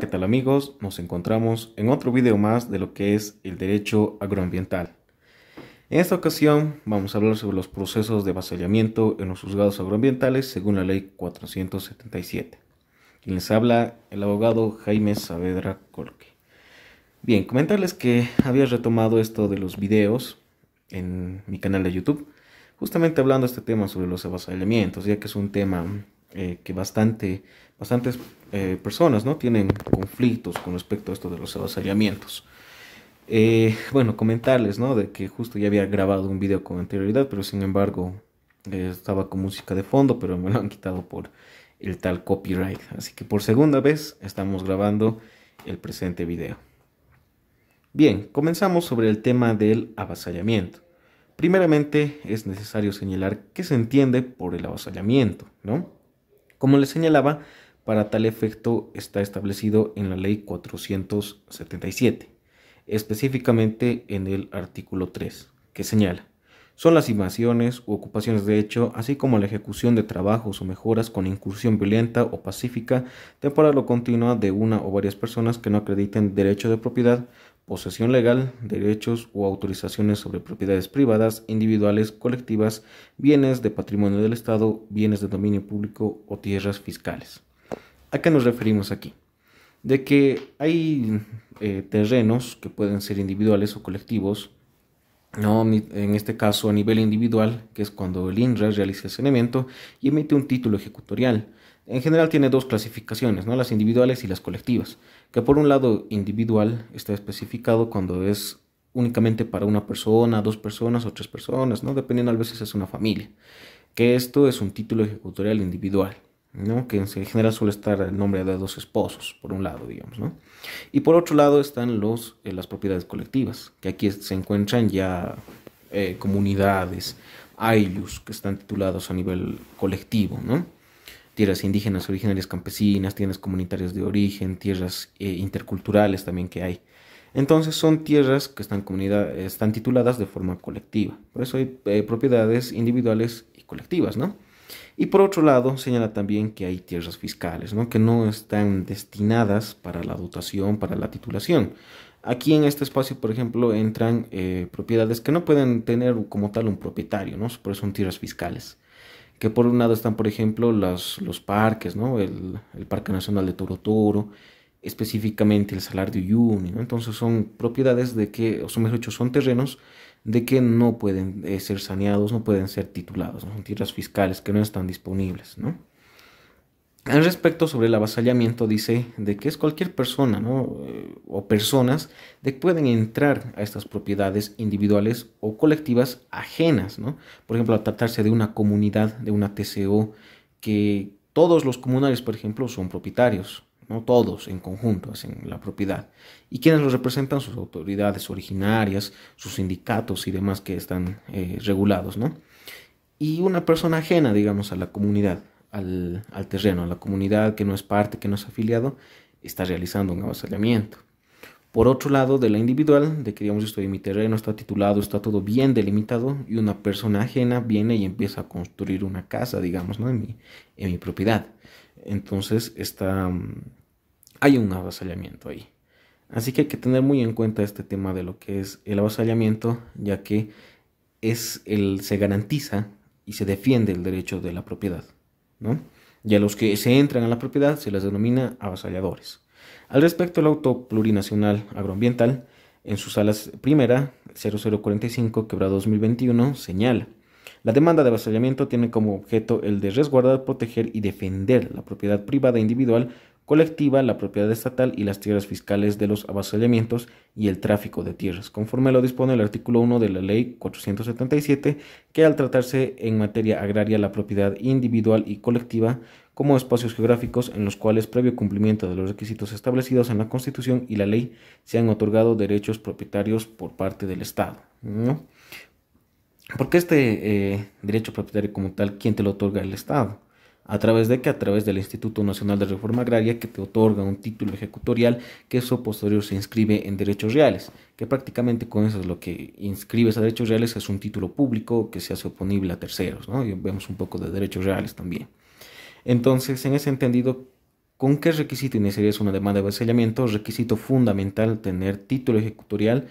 ¿Qué tal amigos? Nos encontramos en otro video más de lo que es el derecho agroambiental. En esta ocasión vamos a hablar sobre los procesos de avasallamiento en los juzgados agroambientales según la ley 477. Quien les habla, el abogado Jaime Saavedra Colque. Bien, comentarles que había retomado esto de los videos en mi canal de YouTube, justamente hablando este tema sobre los avasallamientos, ya que es un tema eh, que bastante, bastantes eh, personas ¿no? tienen conflictos con respecto a esto de los avasallamientos. Eh, bueno, comentarles ¿no? de que justo ya había grabado un video con anterioridad, pero sin embargo estaba con música de fondo, pero me lo han quitado por el tal copyright. Así que por segunda vez estamos grabando el presente video. Bien, comenzamos sobre el tema del avasallamiento. Primeramente es necesario señalar qué se entiende por el avasallamiento, ¿no? Como les señalaba, para tal efecto está establecido en la ley 477, específicamente en el artículo 3, que señala, son las invasiones u ocupaciones de hecho, así como la ejecución de trabajos o mejoras con incursión violenta o pacífica, temporal o continua de una o varias personas que no acrediten derecho de propiedad posesión legal, derechos o autorizaciones sobre propiedades privadas, individuales, colectivas, bienes de patrimonio del Estado, bienes de dominio público o tierras fiscales. ¿A qué nos referimos aquí? De que hay eh, terrenos que pueden ser individuales o colectivos, no, en este caso a nivel individual, que es cuando el INRA realiza el saneamiento y emite un título ejecutorial en general tiene dos clasificaciones, ¿no? las individuales y las colectivas, que por un lado individual está especificado cuando es únicamente para una persona, dos personas o tres personas, ¿no? dependiendo a veces es una familia, que esto es un título ejecutorial individual. ¿no? que en general suele estar el nombre de dos esposos, por un lado, digamos, ¿no? Y por otro lado están los, eh, las propiedades colectivas, que aquí se encuentran ya eh, comunidades, ayllus, que están titulados a nivel colectivo, ¿no? tierras indígenas originarias campesinas, tierras comunitarias de origen, tierras eh, interculturales también que hay. Entonces son tierras que están, están tituladas de forma colectiva. Por eso hay eh, propiedades individuales y colectivas, ¿no? Y por otro lado, señala también que hay tierras fiscales, ¿no? que no están destinadas para la dotación, para la titulación. Aquí en este espacio, por ejemplo, entran eh, propiedades que no pueden tener como tal un propietario, ¿no? por eso son tierras fiscales que por un lado están, por ejemplo, los, los parques, ¿no? El, Parque Nacional de Toro Toro, específicamente el Salar de Uyuni, ¿no? Entonces son propiedades de que, o son mejor dicho, son terrenos de que no pueden eh, ser saneados, no pueden ser titulados, son tierras fiscales que no están disponibles, ¿no? Al respecto sobre el avasallamiento dice de que es cualquier persona eh, o personas que pueden entrar a estas propiedades individuales o colectivas ajenas, por ejemplo, a tratarse de una comunidad, de una TCO, que todos los comunales, por ejemplo, son propietarios, no todos en conjunto hacen la propiedad, y quienes los representan sus autoridades originarias, sus sindicatos y demás que están eh, regulados, ¿no? y una persona ajena, digamos, a la comunidad al, terreno, a la comunidad que no es parte, que no es afiliado, está realizando un avasallamiento. Por otro lado, de la individual, de que digamos estoy en mi terreno, está titulado, está todo bien delimitado y una persona ajena viene y empieza a construir una casa, digamos, ¿no? en, mi, propiedad. Entonces está, mm, hay un avasallamiento ahí. Así que hay que tener muy en cuenta este tema de lo que es el avasallamiento, ya que es el, se garantiza y se defiende el derecho de la propiedad. Y a los que se entran a la propiedad se les denomina avasalladores. Al respecto, el auto plurinacional agroambiental, en sus alas primera, 0045, quebrado 2021, señala. La demanda de avasallamiento tiene como objeto el de resguardar, proteger y defender la propiedad privada individual colectiva, la propiedad estatal y las tierras fiscales de los avasallamientos y el tráfico de tierras, conforme lo dispone el artículo 1 de la Ley 477, que al tratarse en materia agraria la propiedad individual y colectiva como espacios geográficos en los cuales, previo cumplimiento de los requisitos establecidos en la Constitución y la ley, se han otorgado derechos propietarios por parte del Estado. ¿Por qué este eh, derecho propietario como tal, ¿quién te lo otorga el Estado? ¿A través de que A través del Instituto Nacional de Reforma Agraria que te otorga un título ejecutorial que eso posterior se inscribe en derechos reales, que prácticamente con eso es lo que inscribes a derechos reales es un título público que se hace oponible a terceros, ¿no? Y vemos un poco de derechos reales también. Entonces, en ese entendido, ¿con qué requisito iniciarías una demanda de avasallamiento? Requisito fundamental tener título ejecutorial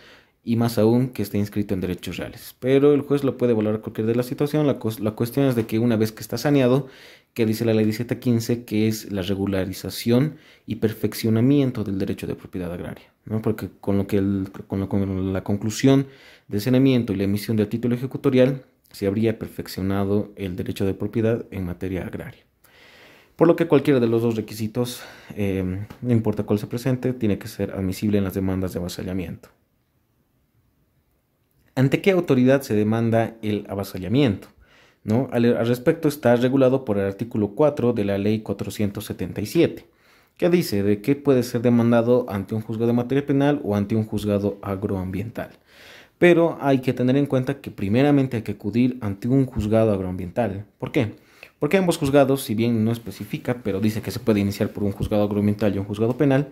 y más aún que esté inscrito en derechos reales. Pero el juez lo puede valorar cualquier de las situación. La, cuestión es de que una vez que está saneado, que dice la ley 1715, que es la regularización y perfeccionamiento del derecho de propiedad agraria. Porque con, lo que con, la conclusión de saneamiento y la emisión del título ejecutorial, se habría perfeccionado el derecho de propiedad en materia agraria. Por lo que cualquiera de los dos requisitos, eh, no importa cuál se presente, tiene que ser admisible en las demandas de avasallamiento. ¿Ante qué autoridad se demanda el avasallamiento? ¿No? Al, respecto está regulado por el artículo 4 de la ley 477, que dice de qué puede ser demandado ante un juzgado de materia penal o ante un juzgado agroambiental. Pero hay que tener en cuenta que primeramente hay que acudir ante un juzgado agroambiental. ¿Por qué? Porque ambos juzgados, si bien no especifica, pero dice que se puede iniciar por un juzgado agroambiental y un juzgado penal,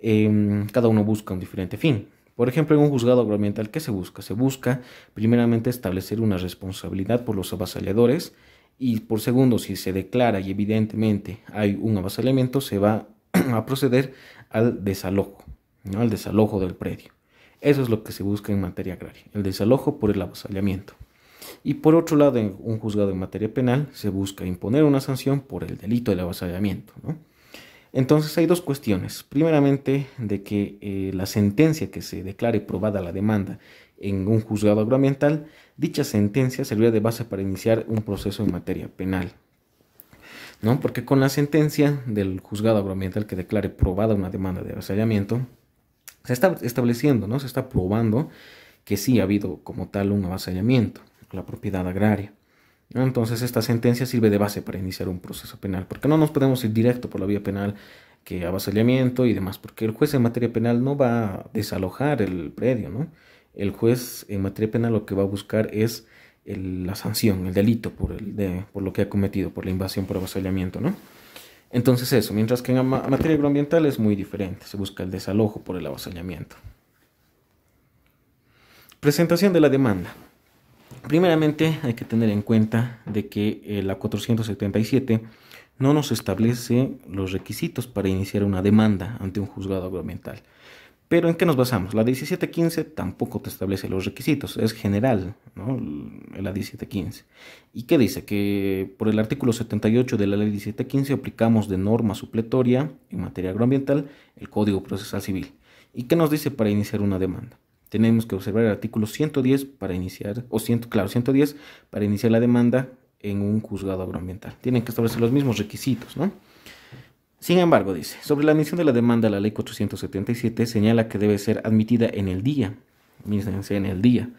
em, cada uno busca un diferente fin. Por ejemplo, en un juzgado agroambiental, ¿qué se busca? Se busca primeramente establecer una responsabilidad por los avasalladores y por segundo, si se declara y evidentemente hay un avasallamiento, se va a proceder al desalojo, ¿no? al desalojo del predio. Eso es lo que se busca en materia agraria, el desalojo por el avasallamiento. Y por otro lado, en un juzgado en materia penal se busca imponer una sanción por el delito del avasallamiento. ¿no? Entonces hay dos cuestiones. Primeramente, de que eh, la sentencia que se declare probada la demanda en un juzgado agroambiental, dicha sentencia servirá de base para iniciar un proceso en materia penal. ¿No? Porque con la sentencia del juzgado agroambiental que declare probada una demanda de avasallamiento, se está estableciendo, ¿no? Se está probando que sí ha habido como tal un avasallamiento la propiedad agraria. Entonces esta sentencia sirve de base para iniciar un proceso penal, porque no nos podemos ir directo por la vía penal que avasallamiento y demás, porque el juez en materia penal no va a desalojar el predio, ¿no? El juez en materia penal lo que va a buscar es la sanción, el delito por, lo que ha cometido, por la invasión, por avasallamiento, ¿no? Entonces eso, mientras que en materia agroambiental es muy diferente, se busca el desalojo por el avasallamiento. Presentación de la demanda. Primeramente hay que tener en cuenta de que eh, la 477 no nos establece los requisitos para iniciar una demanda ante un juzgado agroambiental. Pero ¿en qué nos basamos? La 1715 tampoco te establece los requisitos, es general, ¿no? La 1715. ¿Y qué dice? Que por el artículo 78 de la ley 1715 aplicamos de norma supletoria en materia agroambiental el Código Procesal Civil. ¿Y qué nos dice para iniciar una demanda? tenemos que observar el artículo 110 para iniciar, o ciento, claro, para iniciar la demanda en un juzgado agroambiental. Tienen que establecer los mismos requisitos, ¿no? Sin embargo, dice, sobre la admisión de la demanda, la ley 477 señala que debe ser admitida en el día. Mírense en el día.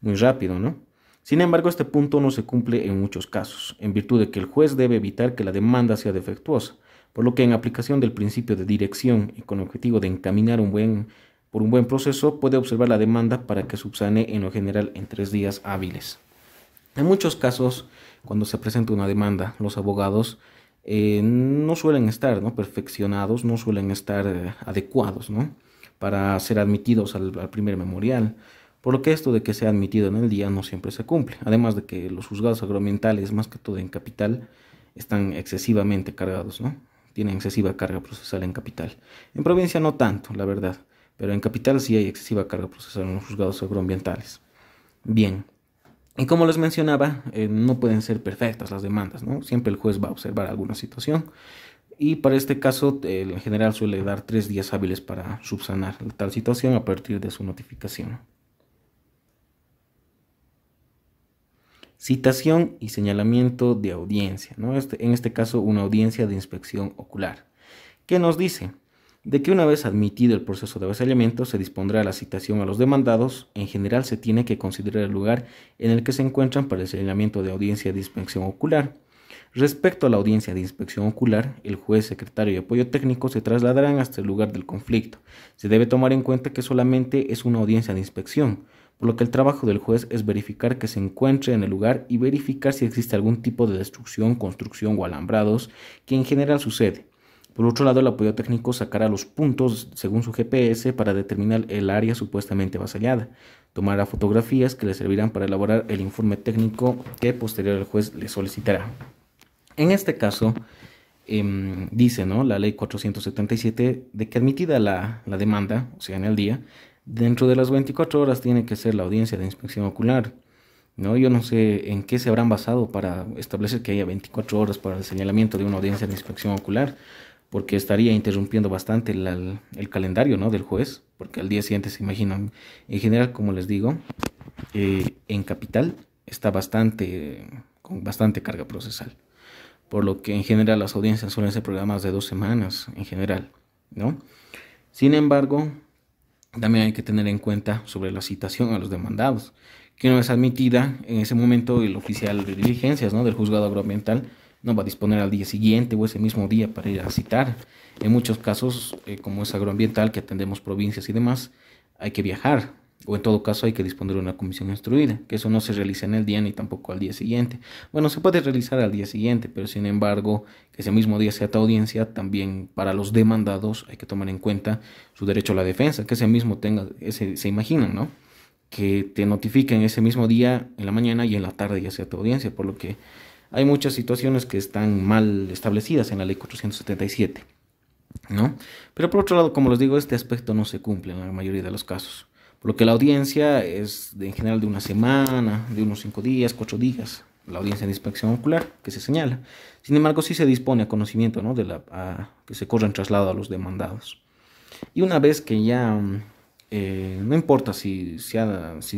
Muy rápido, ¿no? Sin embargo, este punto no se cumple en muchos casos, en virtud de que el juez debe evitar que la demanda sea defectuosa, por lo que en aplicación del principio de dirección y con el objetivo de encaminar un buen por un buen proceso puede observar la demanda para que subsane en lo general en tres días hábiles. En muchos casos, cuando se presenta una demanda, los abogados eh, no suelen estar ¿no? perfeccionados, no suelen estar eh, adecuados ¿no? para ser admitidos al, primer memorial por lo que esto de que sea admitido en el día no siempre se cumple, además de que los juzgados agroambientales, más que todo en capital, están excesivamente cargados, ¿no? Tienen excesiva carga procesal en capital. En provincia no tanto, la verdad pero en capital sí hay excesiva carga procesal en los juzgados agroambientales. Bien, y como les mencionaba, eh, no pueden ser perfectas las demandas, ¿no? Siempre el juez va a observar alguna situación y para este caso en general suele dar tres días hábiles para subsanar tal situación a partir de su notificación. Citación y señalamiento de audiencia, ¿no? Este, en este caso una audiencia de inspección ocular. ¿Qué nos dice? de que una vez admitido el proceso de avasallamiento se dispondrá la citación a los demandados, en general se tiene que considerar el lugar en el que se encuentran para el señalamiento de audiencia de inspección ocular. Respecto a la audiencia de inspección ocular, el juez, secretario y apoyo técnico se trasladarán hasta el lugar del conflicto. Se debe tomar en cuenta que solamente es una audiencia de inspección, por lo que el trabajo del juez es verificar que se encuentre en el lugar y verificar si existe algún tipo de destrucción, construcción o alambrados, que en general sucede. Por otro lado, el apoyo técnico sacará los puntos según su GPS para determinar el área supuestamente vasallada. Tomará fotografías que le servirán para elaborar el informe técnico que posterior el juez le solicitará. En este caso, em, dice ¿no? la ley 477 de que admitida la, demanda, o sea, en el día, dentro de las 24 horas tiene que ser la audiencia de inspección ocular. ¿no? Yo no sé en qué se habrán basado para establecer que haya 24 horas para el señalamiento de una audiencia de inspección ocular porque estaría interrumpiendo bastante el, el calendario ¿no? del juez, porque al día siguiente se imaginan. En general, como les digo, eh, en capital está bastante, con bastante carga procesal, por lo que en general las audiencias suelen ser programas de dos semanas, en general, ¿no? Sin embargo, también hay que tener en cuenta sobre la citación a los demandados, que no es admitida en ese momento el oficial de diligencias, ¿no? Del juzgado agroambiental, no va a disponer al día siguiente o ese mismo día para ir a citar. En muchos casos, eh, como es agroambiental, que atendemos provincias y demás, hay que viajar o en todo caso hay que disponer de una comisión instruida, que eso no se realiza en el día ni tampoco al día siguiente. Bueno, se puede realizar al día siguiente, pero sin embargo, que ese mismo día sea tu audiencia, también para los demandados hay que tomar en cuenta su derecho a la defensa, que ese mismo tenga, ese, se imaginan, ¿no? Que te notifiquen ese mismo día en la mañana y en la tarde ya sea tu audiencia, por lo que hay muchas situaciones que están mal establecidas en la ley 477. Pero por otro lado, como les digo, este aspecto no se cumple en la mayoría de los casos. Por lo que la audiencia es en general de una semana, de unos cinco días, cuatro días, la audiencia de inspección ocular que se señala. Sin embargo, sí se dispone a conocimiento de la, que se corra en traslado a los demandados. Y una vez que ya mm, eh, no importa si,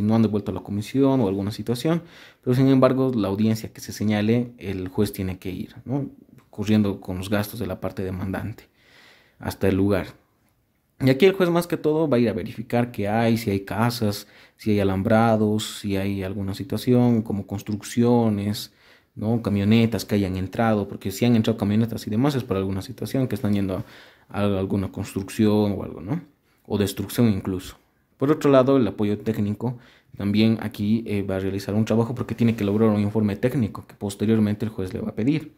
no han devuelto la comisión o alguna situación, pero sin embargo la audiencia que se señale, el juez tiene que ir, ¿no? corriendo con los gastos de la parte demandante hasta el lugar. Y aquí el juez más que todo va a ir a verificar qué hay, si hay casas, si hay alambrados, si hay alguna situación como construcciones, ¿no? camionetas que hayan entrado, porque si han entrado camionetas y demás es por alguna situación que están yendo a alguna construcción o algo, ¿no? o destrucción incluso. Por otro lado, el apoyo técnico también aquí eh, va a realizar un trabajo porque tiene que lograr un informe técnico que posteriormente el juez le va a pedir.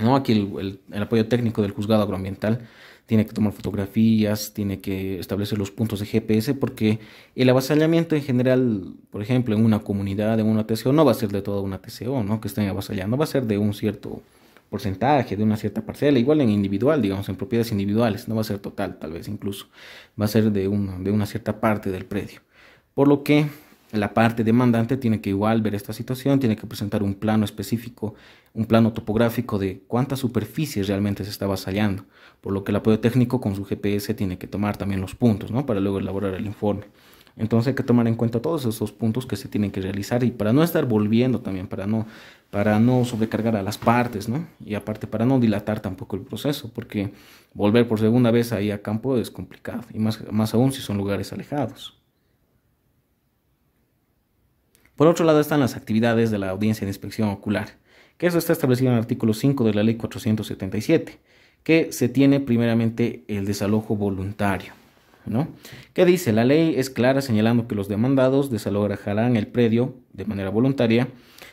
¿no? Aquí el, apoyo técnico del juzgado agroambiental tiene que tomar fotografías, tiene que establecer los puntos de GPS porque el avasallamiento en general, por ejemplo, en una comunidad, en una TCO, no va a ser de toda una TCO ¿no? que estén avasallando, va a ser de un cierto porcentaje de una cierta parcela, igual en individual, digamos, en propiedades individuales, no va a ser total, tal vez incluso, va a ser de, una, de una cierta parte del predio. Por lo que la parte demandante tiene que igual ver esta situación, tiene que presentar un plano específico, un plano topográfico de cuántas superficies realmente se está vasallando, por lo que el apoyo técnico con su GPS tiene que tomar también los puntos, ¿no? Para luego elaborar el informe. Entonces hay que tomar en cuenta todos esos puntos que se tienen que realizar y para no estar volviendo también, para no, para no sobrecargar a las partes, Y aparte para no dilatar tampoco el proceso, porque volver por segunda vez ahí a campo es complicado, y más, más aún si son lugares alejados. Por otro lado están las actividades de la audiencia de inspección ocular, que eso está establecido en el artículo 5 de la ley 477, que se tiene primeramente el desalojo voluntario. ¿no? ¿Qué dice? La ley es clara señalando que los demandados desalojarán el predio de manera voluntaria.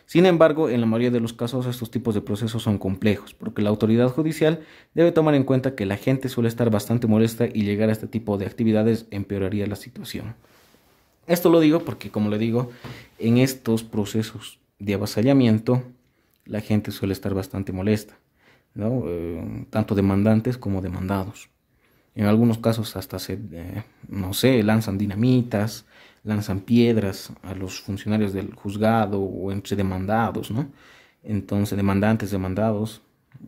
Sin embargo, en la mayoría de los casos estos tipos de procesos son complejos, porque la autoridad judicial debe tomar en cuenta que la gente suele estar bastante molesta y llegar a este tipo de actividades empeoraría la situación. Esto lo digo porque, como le digo, en estos procesos de avasallamiento la gente suele estar bastante molesta, eh, tanto demandantes como demandados. En algunos casos hasta se, eh, no sé, lanzan dinamitas, lanzan piedras a los funcionarios del juzgado o entre demandados, ¿no? Entonces, demandantes, demandados,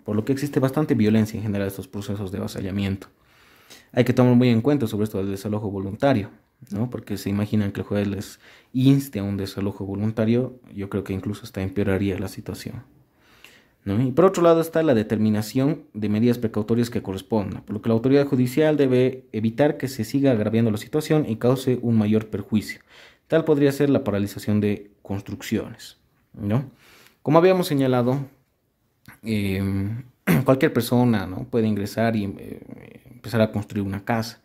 por lo que existe bastante violencia en general en estos procesos de avasallamiento. Hay que tomar muy en cuenta sobre esto del desalojo voluntario, ¿no? Porque se imaginan que el juez les inste a un desalojo voluntario, yo creo que incluso hasta empeoraría la situación. Y por otro lado está la determinación de medidas precautorias que correspondan, por lo que la autoridad judicial debe evitar que se siga agraviando la situación y cause un mayor perjuicio. Tal podría ser la paralización de construcciones. ¿no? Como habíamos señalado, em, cualquier persona ¿no? puede ingresar y eh, empezar a construir una casa.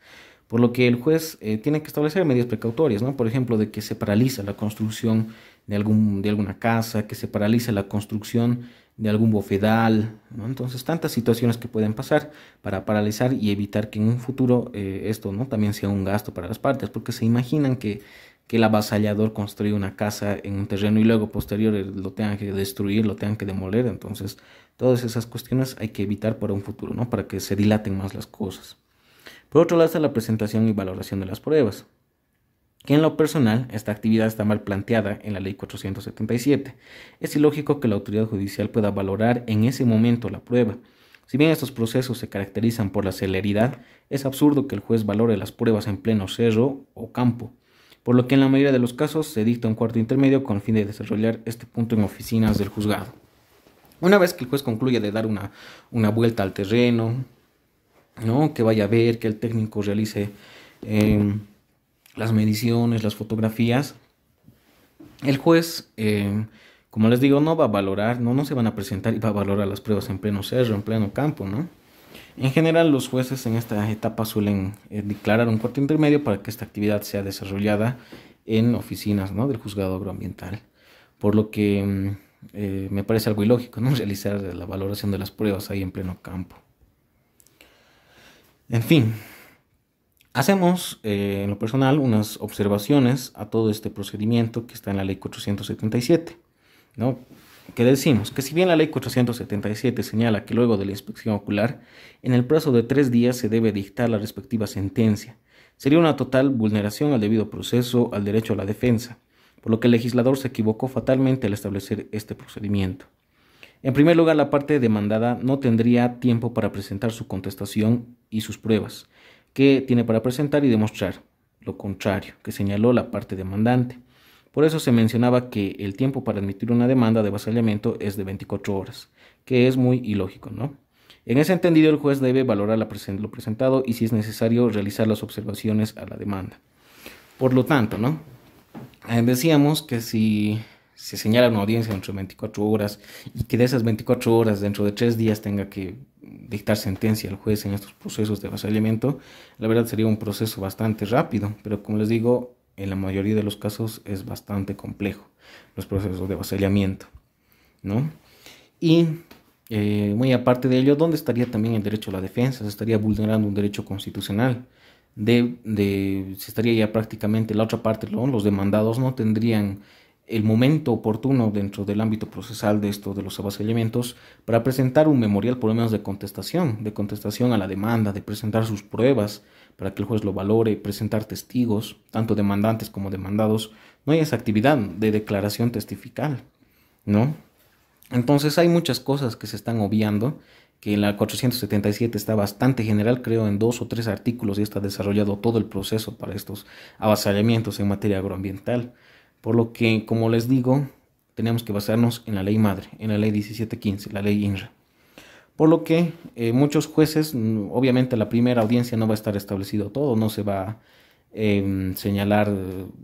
Por lo que el juez eh, tiene que establecer medidas precautorias, ¿no? Por ejemplo, de que se paraliza la construcción de, algún, de alguna casa, que se paraliza la construcción de algún bofedal, entonces tantas situaciones que pueden pasar para paralizar y evitar que en un futuro eh, esto ¿no? también sea un gasto para las partes, porque se imaginan que, el avasallador construye una casa en un terreno y luego posterior eh, lo tengan que destruir, lo tengan que demoler, entonces todas esas cuestiones hay que evitar para un futuro, ¿no? para que se dilaten más las cosas. Por otro lado está la presentación y valoración de las pruebas que en lo personal esta actividad está mal planteada en la ley 477. Es ilógico que la autoridad judicial pueda valorar en ese momento la prueba. Si bien estos procesos se caracterizan por la celeridad, es absurdo que el juez valore las pruebas en pleno cerro o campo, por lo que en la mayoría de los casos se dicta un cuarto intermedio con el fin de desarrollar este punto en oficinas del juzgado. Una vez que el juez concluya de dar una, una vuelta al terreno, ¿no? que vaya a ver, que el técnico realice... Em, las mediciones, las fotografías, el juez, eh, como les digo, no va a valorar, no, no se van a presentar y va a valorar las pruebas en pleno cerro, en pleno campo, ¿no? En general, los jueces en esta etapa suelen eh, declarar un cuarto intermedio para que esta actividad sea desarrollada en oficinas ¿no? del juzgado agroambiental, por lo que mm, eh, me parece algo ilógico ¿no? realizar la valoración de las pruebas ahí en pleno campo. En fin, Hacemos, eh, en lo personal, unas observaciones a todo este procedimiento que está en la ley 477. ¿no? que decimos que si bien la ley 477 señala que luego de la inspección ocular, en el plazo de tres días se debe dictar la respectiva sentencia, sería una total vulneración al debido proceso, al derecho a la defensa, por lo que el legislador se equivocó fatalmente al establecer este procedimiento. En primer lugar, la parte demandada no tendría tiempo para presentar su contestación y sus pruebas, que tiene para presentar y demostrar lo contrario que señaló la parte demandante. Por eso se mencionaba que el tiempo para admitir una demanda de vasallamiento es de 24 horas, que es muy ilógico, ¿no? En ese entendido, el juez debe valorar lo presentado y, si es necesario, realizar las observaciones a la demanda. Por lo tanto, ¿no? Eh, decíamos que si se señala una audiencia dentro de 24 horas y que de esas 24 horas, dentro de tres días, tenga que dictar sentencia al juez en estos procesos de basalamiento, la verdad sería un proceso bastante rápido, pero como les digo, en la mayoría de los casos es bastante complejo los procesos de basalamiento. ¿no? Y eh, muy aparte de ello, ¿dónde estaría también el derecho a la defensa? Se estaría vulnerando un derecho constitucional. De, de, se estaría ya prácticamente la otra parte, los demandados no tendrían el momento oportuno dentro del ámbito procesal de esto de los avasallamientos para presentar un memorial por lo menos de contestación, de contestación a la demanda, de presentar sus pruebas para que el juez lo valore, presentar testigos, tanto demandantes como demandados. No hay esa actividad de declaración testifical, ¿no? Entonces hay muchas cosas que se están obviando, que en la 477 está bastante general, creo en dos o tres artículos y está desarrollado todo el proceso para estos avasallamientos en materia agroambiental. Por lo que, como les digo, tenemos que basarnos en la ley madre, en la ley 1715, la ley INRA. Por lo que eh, muchos jueces, mm, obviamente la primera audiencia no va a estar establecido todo, no se va a em, señalar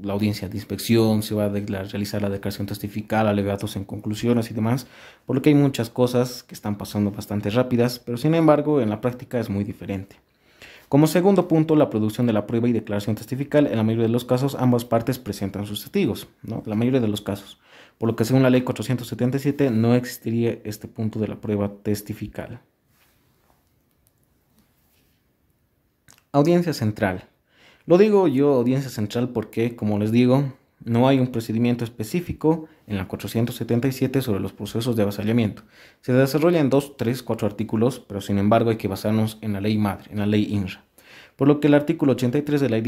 la audiencia de inspección, se va a realizar la declaración testificada, alegatos en conclusiones y demás, por lo que hay muchas cosas que están pasando bastante rápidas, pero sin embargo en la práctica es muy diferente. Como segundo punto, la producción de la prueba y declaración testifical. En la mayoría de los casos, ambas partes presentan sus testigos, ¿no? La mayoría de los casos. Por lo que según la ley 477 no existiría este punto de la prueba testifical. Audiencia central. Lo digo yo audiencia central porque, como les digo, no hay un procedimiento específico en la 477 sobre los procesos de avasallamiento. Se desarrollan dos, tres, cuatro artículos, pero sin embargo hay que basarnos en la ley madre, en la ley INRA. Por lo que el artículo 83 de la,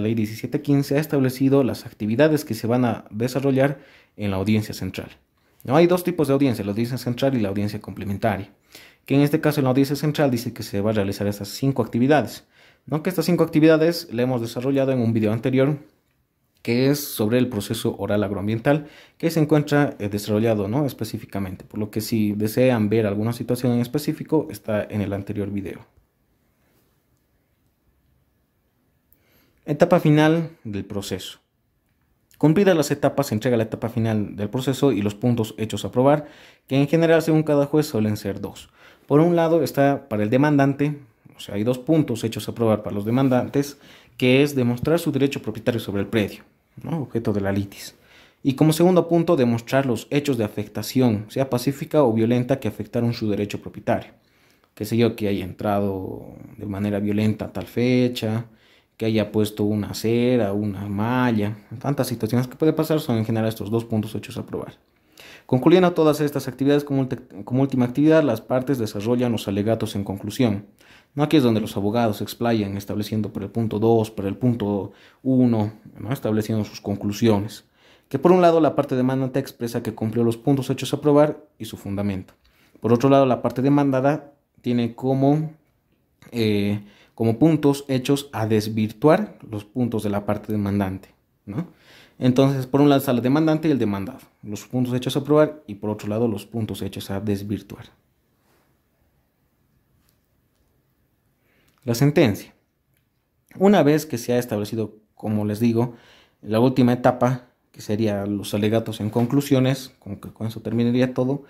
ley, 1715 ha establecido las actividades que se van a desarrollar en la audiencia central. No hay dos tipos de audiencia, la audiencia central y la audiencia complementaria. Que en este caso en la audiencia central dice que se van a realizar estas cinco actividades. No que estas cinco actividades le hemos desarrollado en un video anterior que es sobre el proceso oral agroambiental que se encuentra eh, desarrollado ¿no? específicamente, por lo que si desean ver alguna situación en específico está en el anterior video. Etapa final del proceso. Cumplidas las etapas, se entrega la etapa final del proceso y los puntos hechos a probar, que en general según cada juez suelen ser dos. Por un lado está para el demandante, o sea, hay dos puntos hechos a probar para los demandantes, que es demostrar su derecho propietario sobre el predio objeto de la litis. Y como segundo punto, demostrar los hechos de afectación, sea pacífica o violenta, que afectaron su derecho propietario. Que sé yo, que haya entrado de manera violenta a tal fecha, que haya puesto una acera, una malla, tantas situaciones que puede pasar son en general estos dos puntos hechos a probar. Concluyendo todas estas actividades como, última actividad, las partes desarrollan los alegatos en conclusión. ¿no? Aquí es donde los abogados explayan estableciendo por el punto 2, por el punto 1, ¿no? estableciendo sus conclusiones. Que por un lado la parte demandante expresa que cumplió los puntos hechos a probar y su fundamento. Por otro lado la parte demandada tiene como, eh, como puntos hechos a desvirtuar los puntos de la parte demandante. ¿no? Entonces, por un lado está la demandante y el demandado, los puntos hechos a probar y por otro lado los puntos hechos a desvirtuar. La sentencia. Una vez que se ha establecido, como les digo, la última etapa, que sería los alegatos en conclusiones, con, que con eso terminaría todo,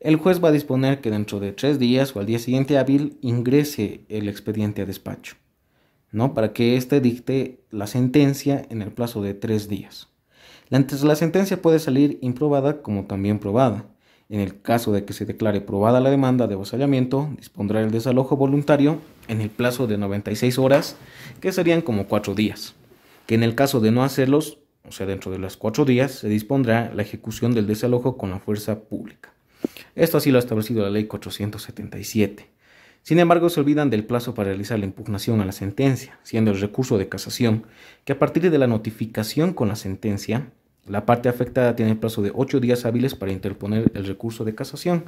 el juez va a disponer que dentro de tres días o al día siguiente hábil ingrese el expediente a despacho. ¿no? Para que éste dicte la sentencia en el plazo de tres días. La sentencia puede salir improbada como también probada. En el caso de que se declare probada la demanda de avasallamiento, dispondrá el desalojo voluntario en el plazo de 96 horas, que serían como cuatro días. Que en el caso de no hacerlos, o sea, dentro de los cuatro días, se dispondrá la ejecución del desalojo con la fuerza pública. Esto así lo ha establecido la ley 477. Sin embargo, se olvidan del plazo para realizar la impugnación a la sentencia, siendo el recurso de casación, que a partir de la notificación con la sentencia, la parte afectada tiene el plazo de ocho días hábiles para interponer el recurso de casación.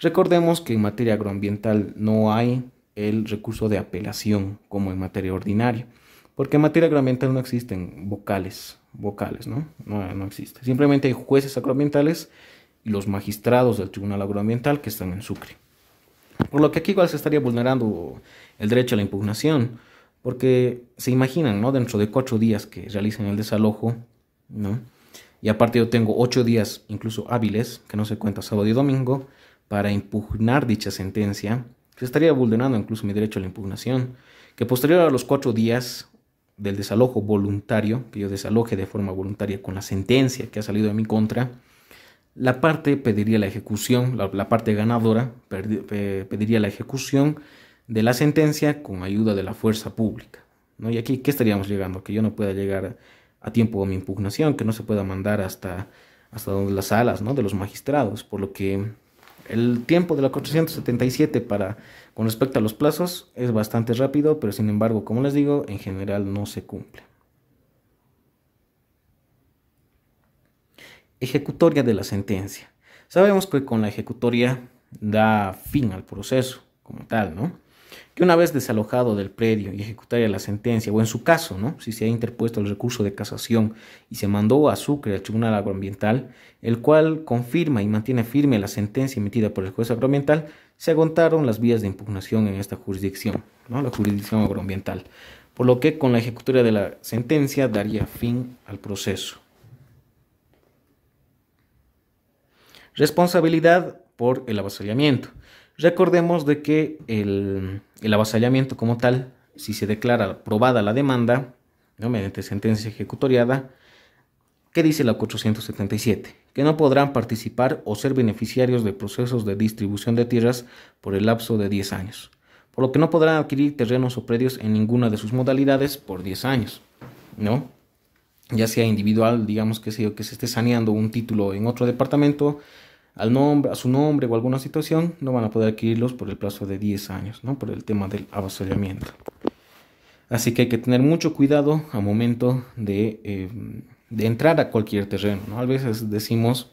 Recordemos que en materia agroambiental no hay el recurso de apelación como en materia ordinaria, porque en materia agroambiental no existen vocales, vocales, ¿no? No, no existe. Simplemente hay jueces agroambientales y los magistrados del Tribunal Agroambiental que están en Sucre. Por lo que aquí igual se estaría vulnerando el derecho a la impugnación, porque se imaginan, ¿no? Dentro de cuatro días que realicen el desalojo, ¿no? Y aparte yo tengo ocho días, incluso hábiles, que no se cuenta sábado y domingo, para impugnar dicha sentencia, se estaría vulnerando incluso mi derecho a la impugnación, que posterior a los cuatro días del desalojo voluntario, que yo desaloje de forma voluntaria con la sentencia que ha salido en mi contra, la parte pediría la ejecución, la, parte ganadora pediría la ejecución de la sentencia con ayuda de la fuerza pública. ¿no? Y aquí, ¿qué estaríamos llegando? Que yo no pueda llegar a tiempo a mi impugnación, que no se pueda mandar hasta, hasta donde las salas ¿no? de los magistrados, por lo que el tiempo de la 477 para, con respecto a los plazos es bastante rápido, pero sin embargo, como les digo, en general no se cumple. ejecutoria de la sentencia. Sabemos que con la ejecutoria da fin al proceso como tal, ¿no? Que una vez desalojado del predio y ejecutada la sentencia, o en su caso, ¿no? Si se ha interpuesto el recurso de casación y se mandó a Sucre al Tribunal Agroambiental, el cual confirma y mantiene firme la sentencia emitida por el juez agroambiental, se agotaron las vías de impugnación en esta jurisdicción, ¿no? La jurisdicción agroambiental. Por lo que con la ejecutoria de la sentencia daría fin al proceso. Responsabilidad por el avasallamiento. Recordemos de que el, avasallamiento como tal, si se declara aprobada la demanda, ¿no? mediante sentencia ejecutoriada, ¿qué dice la 477? Que no podrán participar o ser beneficiarios de procesos de distribución de tierras por el lapso de 10 años, por lo que no podrán adquirir terrenos o predios en ninguna de sus modalidades por 10 años, ¿no? ya sea individual, digamos que se, que se esté saneando un título en otro departamento, al nombre, a su nombre o alguna situación, no van a poder adquirirlos por el plazo de 10 años, ¿no? por el tema del avasallamiento. Así que hay que tener mucho cuidado a momento de, eh, de entrar a cualquier terreno. A veces decimos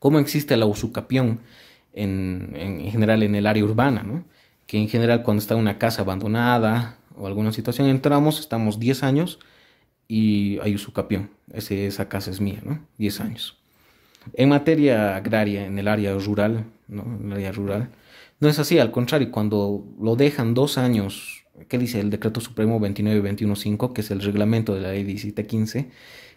cómo existe la usucapión en, general en el área urbana, que en general cuando está una casa abandonada o alguna situación entramos, estamos 10 años, y hay usucapión. Ese, esa casa es mía, ¿no? 10 años. En materia agraria, en el área rural, ¿no? En área rural, no es así, al contrario, cuando lo dejan dos años, ¿qué dice el Decreto Supremo 29.21.5, que es el reglamento de la ley 1715?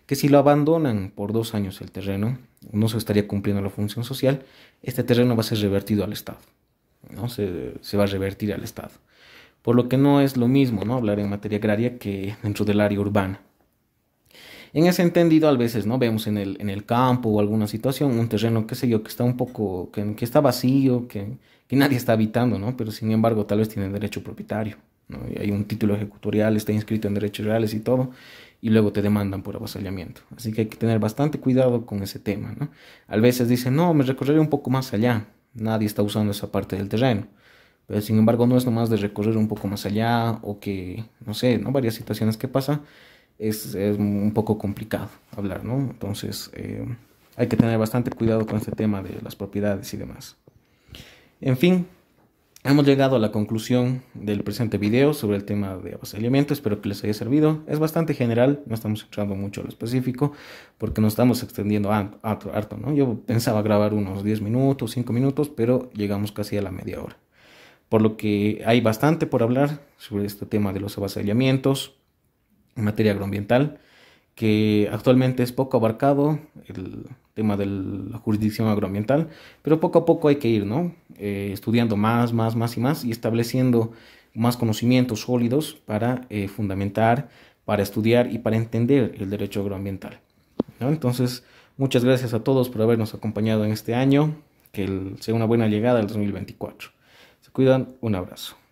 Que si lo abandonan por dos años el terreno, no se estaría cumpliendo la función social, este terreno va a ser revertido al Estado, ¿no? Se, se va a revertir al Estado. Por lo que no es lo mismo, ¿no? Hablar en materia agraria que dentro del área urbana. En ese entendido, a veces, ¿no? Vemos en el, en el campo o alguna situación un terreno, qué sé yo, que está un poco, que, está vacío, que, que, nadie está habitando, ¿no? Pero sin embargo, tal vez tiene derecho propietario, ¿no? Y hay un título ejecutorial, está inscrito en derechos reales y todo, y luego te demandan por avasallamiento. Así que hay que tener bastante cuidado con ese tema, ¿no? A veces dicen, no, me recorreré un poco más allá, nadie está usando esa parte del terreno. Pero sin embargo, no es nomás de recorrer un poco más allá o que, no sé, ¿no? Varias situaciones que pasa es, un poco complicado hablar, ¿no? Entonces eh, hay que tener bastante cuidado con este tema de las propiedades y demás. En fin, hemos llegado a la conclusión del presente video sobre el tema de abastecimientos, Espero que les haya servido. Es bastante general, no estamos entrando mucho a lo específico porque nos estamos extendiendo harto, ¿no? Yo pensaba grabar unos 10 minutos, 5 minutos, pero llegamos casi a la media hora. Por lo que hay bastante por hablar sobre este tema de los avasallamientos, en materia agroambiental, que actualmente es poco abarcado el tema de la jurisdicción agroambiental, pero poco a poco hay que ir, eh, estudiando más, más, más y más y estableciendo más conocimientos sólidos para eh, fundamentar, para estudiar y para entender el derecho agroambiental. Entonces, muchas gracias a todos por habernos acompañado en este año, que sea una buena llegada al 2024. Se cuidan, un abrazo.